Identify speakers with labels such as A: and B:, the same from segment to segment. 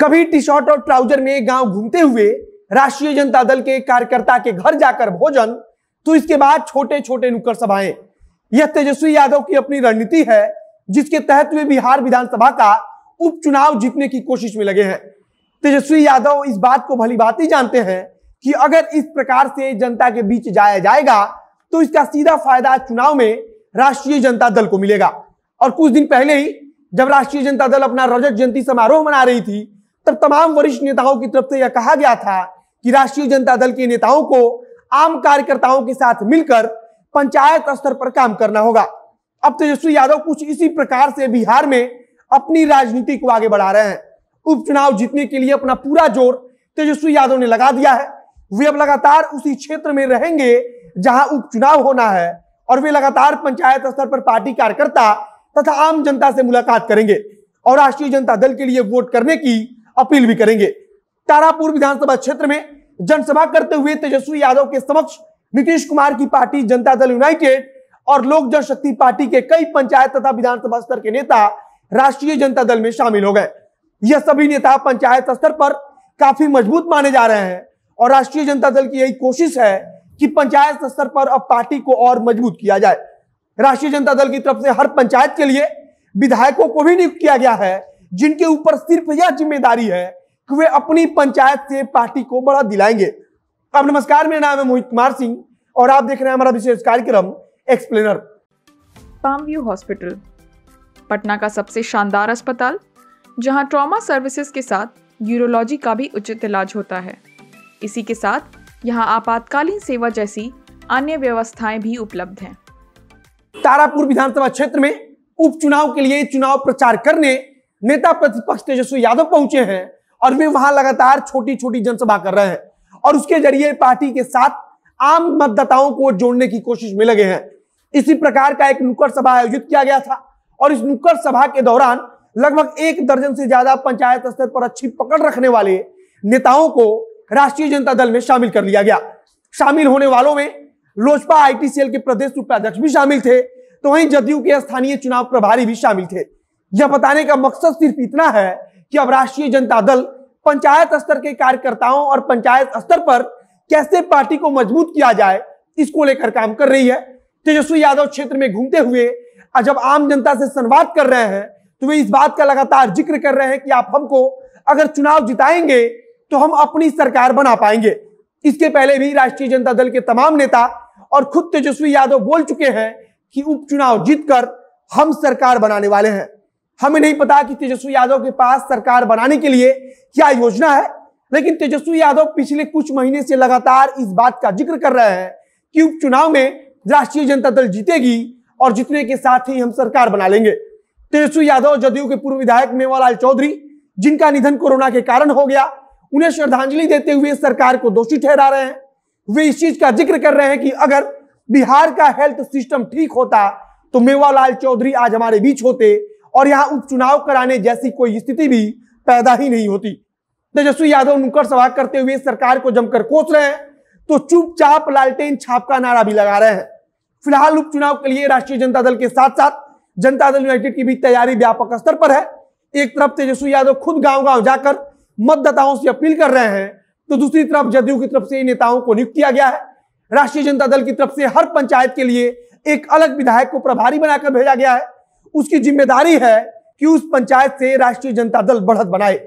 A: कभी T shirt और trouser में गांव घूमते हुए राष्ट्रीय जनता दल के कार्यकर्ता के घर जाकर भोजन तो इसके बाद छोटे छोटे नुक्कड़ सभाएं यह तेजस्वी यादव की अपनी रणनीति है जिसके तहत वे बिहार विधानसभा का उपचुनाव जीतने की कोशिश में लगे हैं तेजस्वी यादव इस बात को भली भांति जानते हैं कि अगर इस प्रकार से जनता के बीच जाया जाएगा तो इसका सीधा फायदा चुनाव में राष्ट्रीय जनता दल को मिलेगा और कुछ दिन पहले ही जब राष्ट्रीय जनता दल अपना रजत जयंती समारोह मना रही थी तब तमाम वरिष्ठ नेताओं की तरफ से यह कहा गया था कि राष्ट्रीय जनता दल के नेताओं को आम कार्यकर्ताओं के साथ मिलकर पंचायत स्तर पर काम करना होगा अब तेजस्वी यादव कुछ इसी प्रकार से बिहार में अपनी राजनीति को आगे बढ़ा रहे हैं उपचुनाव जीतने के लिए अपना पूरा जोर तेजस्वी यादव ने लगा दिया है वे अब लगातार उसी क्षेत्र में रहेंगे जहां उपचुनाव होना है और वे लगातार पंचायत स्तर पर पार्टी कार्यकर्ता तथा आम जनता से मुलाकात करेंगे और राष्ट्रीय जनता दल के लिए वोट करने की अपील भी करेंगे तारापुर विधानसभा क्षेत्र में जनसभा करते हुए तेजस्वी यादव के समक्ष नीतीश कुमार की पार्टी जनता दल यूनाइटेड और लोक जनशक्ति पार्टी के कई पंचायत तथा विधानसभा स्तर के नेता राष्ट्रीय जनता दल में शामिल हो गए यह सभी नेता पंचायत स्तर पर काफी मजबूत माने जा रहे हैं और राष्ट्रीय जनता दल की यही कोशिश है कि पंचायत स्तर पर अब पार्टी को और मजबूत किया जाए राष्ट्रीय जनता दल की तरफ से हर पंचायत के लिए विधायकों को भी नियुक्त किया गया है जिनके ऊपर सिर्फ यह जिम्मेदारी है कि वे अपनी पंचायत से पार्टी को बड़ा दिलाएंगे अब नमस्कार मेरा नाम है मोहित कुमार सिंह और आप देख रहे हैं हमारा विशेष कार्यक्रम explainer Palm View hospital Patna का सबसे शानदार अस्पताल जहां ट्रॉमा सर्विसेज के साथ यूरोलॉजी का भी उचित इलाज होता है इसी के साथ यहाँ आपातकालीन सेवा जैसी अन्य व्यवस्थाएं भी उपलब्ध हैं तारापुर विधानसभा क्षेत्र में उपचुनाव के लिए चुनाव प्रचार करने नेता प्रतिपक्ष तेजस्वी यादव पहुंचे हैं और वे वहां लगातार छोटी छोटी जनसभा कर रहे हैं और उसके जरिए पार्टी के साथ आम मतदाताओं को जोड़ने की कोशिश में लगे हैं इसी प्रकार का एक नुक्कड़ सभा आयोजित किया गया था और इस नुक्कड़ सभा के दौरान लगभग एक दर्जन से ज्यादा पंचायत स्तर पर अच्छी पकड़ रखने वाले नेताओं को राष्ट्रीय जनता दल में शामिल कर लिया गया शामिल होने वालों में लोजपा आईटीसीएल के प्रदेश उपाध्यक्ष भी शामिल थे तो वहीं जदयू के स्थानीय चुनाव प्रभारी भी शामिल थे यह बताने का मकसद सिर्फ इतना है कि अब राष्ट्रीय जनता दल पंचायत स्तर के कार्यकर्ताओं और पंचायत स्तर पर कैसे पार्टी को मजबूत किया जाए इसको लेकर काम कर रही है तेजस्वी यादव क्षेत्र में घूमते हुए जब आम जनता से संवाद कर रहे हैं तो वे इस बात का लगातार जिक्र कर रहे हैं कि आप हमको अगर चुनाव जिताएंगे तो हम अपनी सरकार बना पाएंगे इसके पहले भी राष्ट्रीय जनता दल के तमाम नेता और खुद तेजस्वी यादव बोल चुके हैं कि उपचुनाव जीतकर हम सरकार बनाने वाले हैं हमें नहीं पता कि तेजस्वी यादव के पास सरकार बनाने के लिए क्या योजना है लेकिन तेजस्वी यादव पिछले कुछ महीने से लगातार इस बात का जिक्र कर रहे हैं कि उपचुनाव में राष्ट्रीय जनता दल जीतेगी और जीतने के साथ ही हम सरकार बना लेंगे तेजस्वी यादव जदयू के पूर्व विधायक मेवालाल चौधरी जिनका निधन कोरोना के कारण हो गया उन्हें श्रद्धांजलि देते हुए सरकार को दोषी ठहरा रहे हैं वे इस चीज का जिक्र कर रहे हैं कि अगर बिहार का हेल्थ सिस्टम ठीक होता तो मेवालाल चौधरी आज हमारे बीच होते और यहाँ उपचुनाव कराने जैसी कोई स्थिति भी पैदा ही नहीं होती तेजस्वी यादव नुक्कड़ सभा करते हुए सरकार को जमकर कोस रहे हैं तो चुपचाप लालटेन छाप का नारा भी लगा रहे हैं फिलहाल उपचुनाव के लिए राष्ट्रीय जनता दल के साथ साथ जनता दल यूनाइटेड की भी तैयारी व्यापक स्तर पर है एक तरफ तेजस्वी यादव खुद गांव गांव जाकर मतदाताओं से अपील कर रहे हैं तो दूसरी तरफ जदयू की तरफ से नेताओं को नियुक्त किया गया है राष्ट्रीय जनता दल की तरफ से हर पंचायत के लिए एक अलग विधायक को प्रभारी बनाकर भेजा गया है उसकी जिम्मेदारी है कि उस पंचायत से राष्ट्रीय जनता दल बढ़त बनाए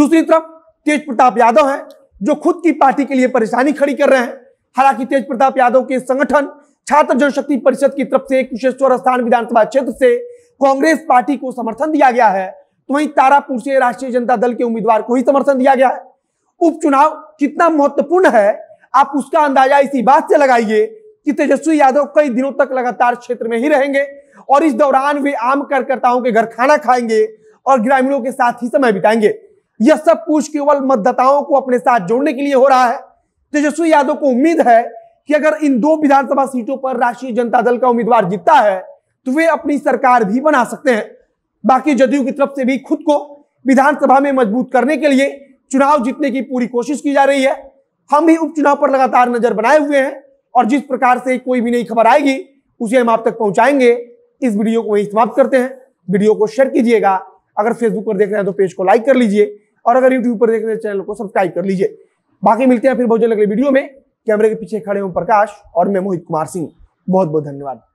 A: दूसरी तरफ तेज प्रताप यादव हैं जो खुद की पार्टी के लिए परेशानी खड़ी कर रहे हैं हालांकि तेज प्रताप यादव के संगठन छात्र जनशक्ति परिषद की तरफ से कुशेश्वर स्थान विधानसभा क्षेत्र से कांग्रेस पार्टी को समर्थन दिया गया है तो वहीं तारापुर से राष्ट्रीय जनता दल के उम्मीदवार को ही समर्थन दिया गया है उपचुनाव कितना महत्वपूर्ण है आप उसका अंदाजा इसी बात से लगाइए कि तेजस्वी यादव कई दिनों तक लगातार क्षेत्र में ही रहेंगे और इस दौरान वे आम कार्यकर्ताओं के घर खाना खाएंगे और ग्रामीणों के साथ ही समय बिताएंगे यह सब कुछ केवल मतदाताओं को अपने साथ जोड़ने के लिए हो रहा है तेजस्वी यादव को उम्मीद है कि अगर इन दो विधानसभा सीटों पर राष्ट्रीय जनता दल का उम्मीदवार जीतता है तो वे अपनी सरकार भी बना सकते हैं बाकी जदयू की तरफ से भी खुद को विधानसभा में मजबूत करने के लिए चुनाव जीतने की पूरी कोशिश की जा रही है हम भी उपचुनाव पर लगातार नजर बनाए हुए हैं और जिस प्रकार से कोई भी नई खबर आएगी उसे हम आप तक पहुंचाएंगे इस वीडियो को समाप्त करते हैं वीडियो को शेयर कीजिएगा अगर फेसबुक पर देख रहे हैं तो पेज को लाइक कर लीजिए और अगर यूट्यूब पर देख रहे हैं चैनल तो को सब्सक्राइब कर लीजिए बाकी मिलते हैं फिर बहुत जल्द अगले वीडियो में कैमरे के पीछे खड़े हूं प्रकाश और मैं मोहित कुमार सिंह बहुत बहुत धन्यवाद